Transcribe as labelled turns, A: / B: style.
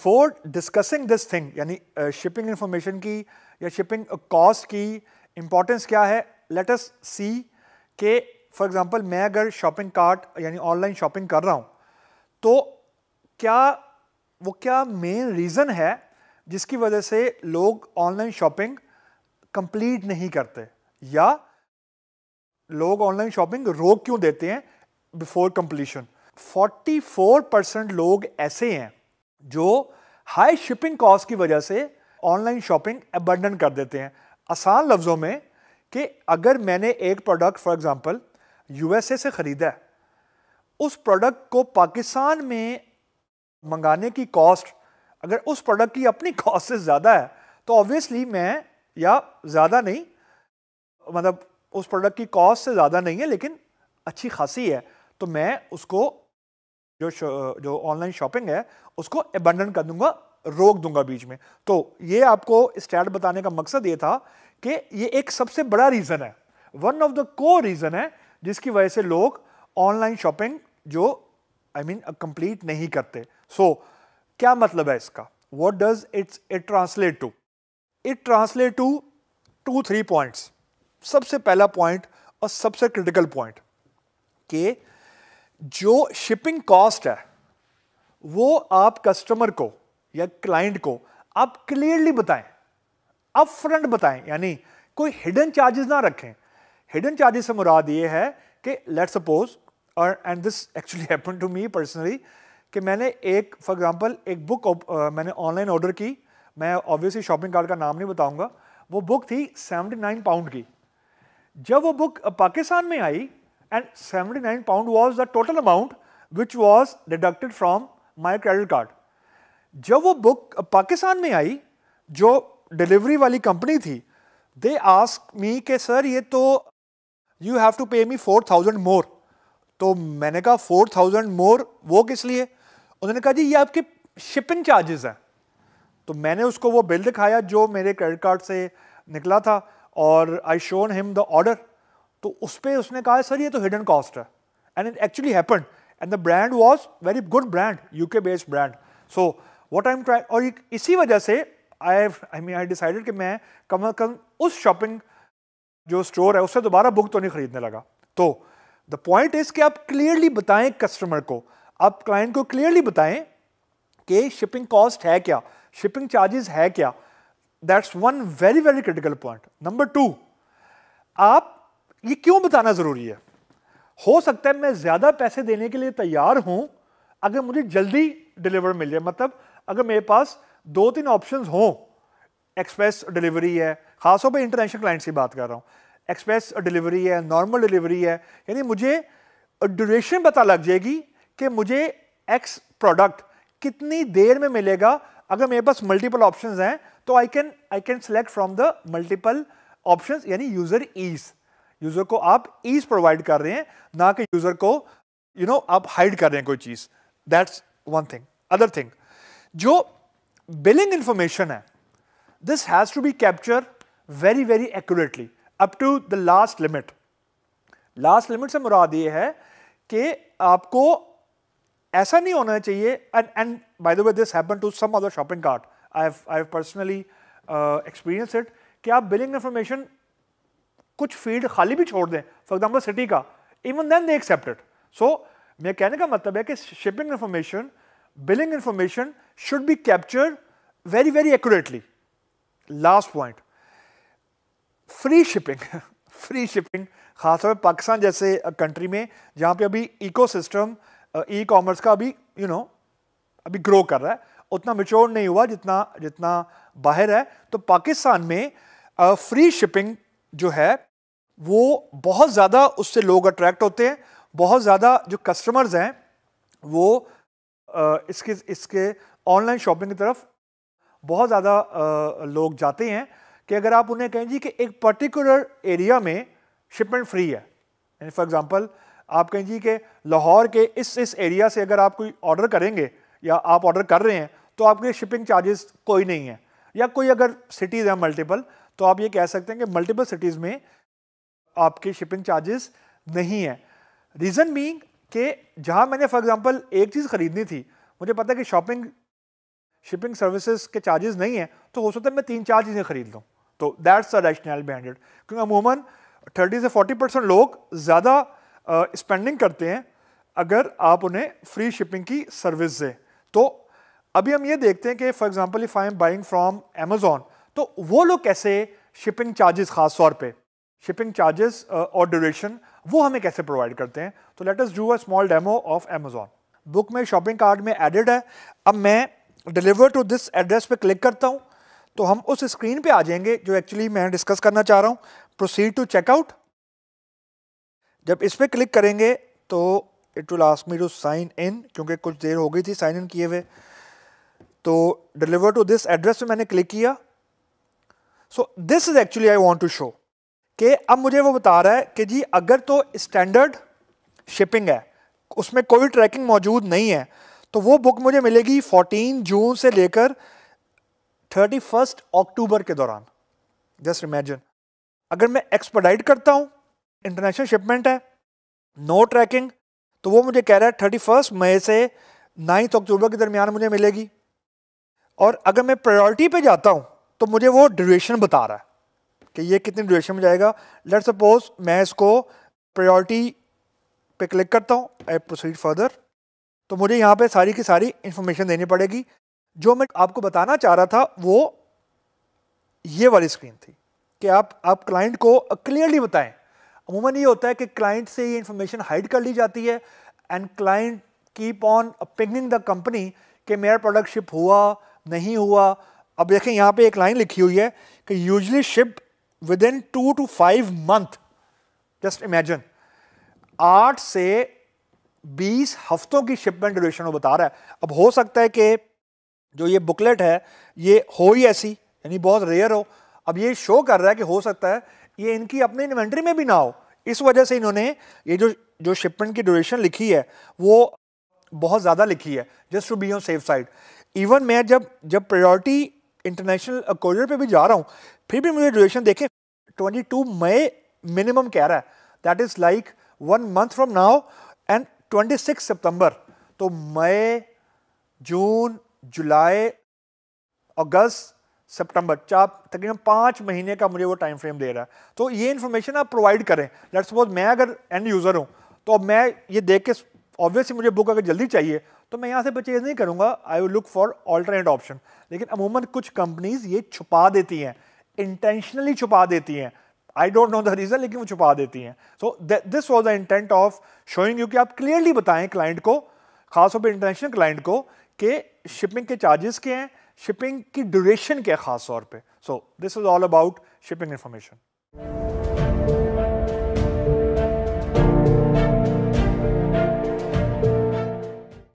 A: Before discussing this thing यानी shipping uh, information की या शिपिंग कॉस्ट uh, की इम्पॉर्टेंस क्या है लेट अस सी के फॉर एग्जांपल मैं अगर शॉपिंग कार्ट यानी ऑनलाइन शॉपिंग कर रहा हूँ तो क्या वो क्या मेन रीज़न है जिसकी वजह से लोग ऑनलाइन शॉपिंग कंप्लीट नहीं करते या लोग ऑनलाइन शॉपिंग रोक क्यों देते हैं बिफोर कंप्लीशन 44 परसेंट लोग ऐसे हैं जो हाई शिपिंग कॉस्ट की वजह से ऑनलाइन शॉपिंग एबर्डन कर देते हैं आसान लफ्ज़ों में कि अगर मैंने एक प्रोडक्ट फॉर एग्ज़ाम्पल ए से ख़रीदा है उस प्रोडक्ट को पाकिस्तान में मंगाने की कॉस्ट अगर उस प्रोडक्ट की अपनी कॉस्ट से ज़्यादा है तो ऑब्वियसली मैं या ज़्यादा नहीं मतलब उस प्रोडक्ट की कॉस्ट से ज़्यादा नहीं है लेकिन अच्छी खासी है तो मैं उसको जो जो ऑनलाइन शॉपिंग है उसको एबंडन कर दूंगा रोक दूंगा बीच में तो ये आपको स्टैट बताने का मकसद ये था कि ये एक सबसे बड़ा रीज़न है one of the core reason है जिसकी वजह से लोग ऑनलाइन शॉपिंग जो आई मीन कंप्लीट नहीं करते सो so, क्या मतलब है इसका what does its it translate to it translate to two three points सबसे पहला पॉइंट और सबसे क्रिटिकल पॉइंट कि जो शिपिंग कॉस्ट है वो आप कस्टमर को या क्लाइंट को आप क्लियरली बताएं अप फ्रंट बताएं यानी कोई हिडन चार्जेस ना रखें हिडन चार्जेस से मुराद ये है कि लेट सपोज और and this actually happen to me personally कि मैंने एक फॉर एग्जांपल एक बुक uh, मैंने ऑनलाइन ऑर्डर की मैं ऑब्वियसली शॉपिंग कार्ड का नाम नहीं बताऊंगा वो बुक थी 79 पाउंड की जब वो बुक पाकिस्तान में आई and 79 pound was the total amount which was deducted from my credit card जब वो बुक पाकिस्तान में आई जो डिलीवरी वाली कंपनी थी दे आस्क मी के सर ये तो यू हैव टू पे मी फोर थाउजेंड मोर तो मैंने कहा फोर थाउजेंड मोर वो किस लिए उन्होंने कहा जी ये आपके शिपिंग चार्जेस हैं तो मैंने उसको वो बिल दिखाया जो मेरे क्रेडिट कार्ड से निकला था और I shown him the order तो उस पर उसने कहा सर ये तो हिडन कॉस्ट है and it actually happen and the brand was very good brand U K based brand so what I am try और इसी वजह से आई आई मीन आई डिसाइडेड कि मैं कम अज कम उस शॉपिंग जो स्टोर है उससे दोबारा बुक तो नहीं खरीदने लगा तो द पॉइंट इज कि आप क्लियरली बताएं कस्टमर को आप क्लाइंट को क्लियरली बताएं कि शिपिंग कॉस्ट है क्या शिपिंग चार्जेस है क्या that's one very very critical point number two आप ये क्यों बताना ज़रूरी है हो सकता है मैं ज़्यादा पैसे देने के लिए तैयार हूं अगर मुझे जल्दी डिलीवर मिल जाए मतलब अगर मेरे पास दो तीन ऑप्शंस हों एक्सप्रेस डिलीवरी है खासतौर पर इंटरनेशनल क्लाइंट्स की बात कर रहा हूँ एक्सप्रेस डिलीवरी है नॉर्मल डिलीवरी है यानी मुझे ड्यूरेशन पता लग जाएगी कि मुझे एक्स प्रोडक्ट कितनी देर में मिलेगा अगर मेरे पास मल्टीपल ऑप्शंस हैं तो I can I can select from the multiple options यानी यूज़र ईज यूज़र को आप ईज प्रोवाइड कर रहे हैं ना कि यूज़र को यू you नो know, आप हाइड कर रहे हैं कोई चीज़ that's one thing other thing जो बिलिंग इंफॉर्मेशन है this has to be capture very very accurately up to the last limit last limit से मुराद ये है कि आपको ऐसा नहीं होना चाहिए and and by the way this happen to some other shopping cart I I personally experience it कि आप बिलिंग इन्फॉर्मेशन कुछ फील्ड खाली भी छोड़ दें फॉर एग्जाम्पल सिटी का even then they accepted so मेरे कहने का मतलब है कि shipping information billing information should be captured very, very accurately. Last point, free shipping free shipping खासतौर पर पाकिस्तान जैसे कंट्री में जहाँ पे अभी इकोसिस्टम ई कॉमर्स का अभी यू you नो know, अभी ग्रो कर रहा है उतना मेच्योर नहीं हुआ जितना जितना बाहर है तो पाकिस्तान में फ्री शिपिंग जो है वो बहुत ज़्यादा उससे लोग अट्रैक्ट होते हैं बहुत ज़्यादा जो कस्टमर्स हैं वो इसके इसके ऑनलाइन शॉपिंग की तरफ बहुत ज़्यादा लोग जाते हैं कि अगर आप उन्हें कहें जी कि एक पर्टिकुलर एरिया में शिपमेंट फ्री है यानी फॉर एग्ज़ाम्पल आप कहें जी कि लाहौर के इस इस एरिया से अगर आप कोई ऑर्डर करेंगे या आप ऑर्डर कर रहे हैं तो आपके लिए शिपिंग चार्जेस कोई नहीं है या कोई अगर सिटीज़ हैं मल्टीपल तो आप ये कह सकते हैं कि मल्टीपल सिटीज़ में आपके शिपिंग चार्जेस नहीं है रीज़न बींग कि जहाँ मैंने फॉर एग्ज़ाम्पल एक चीज़ ख़रीदनी थी मुझे पता है कि शॉपिंग शिपिंग सर्विसेज के चार्जेस नहीं है तो हो सकता है मैं तीन चार चीज़ें खरीद लूँ तो दैट्स द रैशनल बैंडेड क्योंकि अमूमन थर्टी से फोर्टी परसेंट लोग ज़्यादा स्पेंडिंग uh, करते हैं अगर आप उन्हें फ्री शिपिंग की सर्विस दें तो अभी हम ये देखते हैं कि for example if I am buying from Amazon तो वो लोग कैसे शिपिंग चार्जेस खास तौर पे शिपिंग चार्जेस और ड्यूरेशन वो हमें कैसे प्रोवाइड करते हैं तो let us do a small demo of Amazon book में शॉपिंग कार्ड में एडेड है अब मैं डिलीवर टू दिस एड्रेस पे क्लिक करता हूँ तो हम उस स्क्रीन पे आ जाएंगे जो एक्चुअली मैं डिस्कस करना चाह रहा हूँ प्रोसीड टू चेकआउट जब इस पर क्लिक करेंगे तो it will ask me to sign in क्योंकि कुछ देर हो गई थी साइन इन किए हुए तो डिलीवर टू दिस एड्रेस पे मैंने क्लिक किया so this is actually I want to show कि अब मुझे वो बता रहा है कि जी अगर तो स्टैंडर्ड शिपिंग है उसमें कोई ट्रैकिंग मौजूद नहीं है तो वो बुक मुझे मिलेगी 14 जून से लेकर 31 अक्टूबर के दौरान जस्ट इमेजिन अगर मैं एक्सपर्डाइट करता हूँ इंटरनेशनल शिपमेंट है नो ट्रैकिंग तो वो मुझे कह रहा है थर्टी फर्स्ट मई से नाइन्थ अक्टूबर के दरमियान मुझे मिलेगी और अगर मैं प्रायोरिटी पे जाता हूँ तो मुझे वो ड्यूरेशन बता रहा है कि ये कितनी ड्यूरेशन में जाएगा लेट सपोज मैं इसको प्रायोरिटी पे क्लिक करता हूँ आई प्रोसीड फर्दर तो मुझे यहाँ पे सारी की सारी इन्फॉर्मेशन देनी पड़ेगी जो मैं आपको बताना चाह रहा था वो ये वाली स्क्रीन थी कि आप आप क्लाइंट को क्लियरली बताएं अमूमन ये होता है कि क्लाइंट से ये इन्फॉर्मेशन हाइड कर ली जाती है and client keep on pinging the company कि मेरा प्रोडक्ट शिप हुआ नहीं हुआ अब देखें यहाँ पे एक लाइन लिखी हुई है कि usually ship within two to five month just imagine आठ से बीस हफ्तों की शिपमेंट ड्यूरेशन वो बता रहा है अब हो सकता है कि जो ये बुकलेट है ये हो ही ऐसी यानी बहुत रेयर हो अब ये शो कर रहा है कि हो सकता है ये इनकी अपनी इन्वेंट्री में भी ना हो इस वजह से इन्होंने ये जो जो शिपमेंट की ड्यूरेशन लिखी है वो बहुत ज़्यादा लिखी है just to be on safe side even मैं जब जब प्रायोरिटी इंटरनेशनल कॉरिडोर पे भी जा रहा हूँ फिर भी मुझे ड्यूरेशन देखें 22 मई मिनिमम कह रहा है that is like one month from now and 26 सितंबर तो मई जून जुलाई अगस्त सितंबर चार तकरीबन पाँच महीने का मुझे वो टाइम फ्रेम दे रहा है तो ये इन्फॉर्मेशन आप प्रोवाइड करें लेट सपोज मैं अगर एंड यूज़र हूँ तो अब मैं ये देख के ऑब्वियसली मुझे बुक अगर जल्दी चाहिए तो मैं यहाँ से परचेज नहीं करूँगा I will look for alternate option लेकिन अमूमन कुछ कंपनीज ये छुपा देती हैं इंटेंशनली छुपा देती हैं I don't know the reason लेकिन वो छुपा देती हैं so this was the intent of showing you कि आप क्लियरली बताएं क्लाइंट को खासतौर पर इंटरनेशनल क्लाइंट को कि शिपिंग के चार्जेस के हैं शिपिंग की ड्यूरेशन क्या है खासतौर पर so this is all about shipping information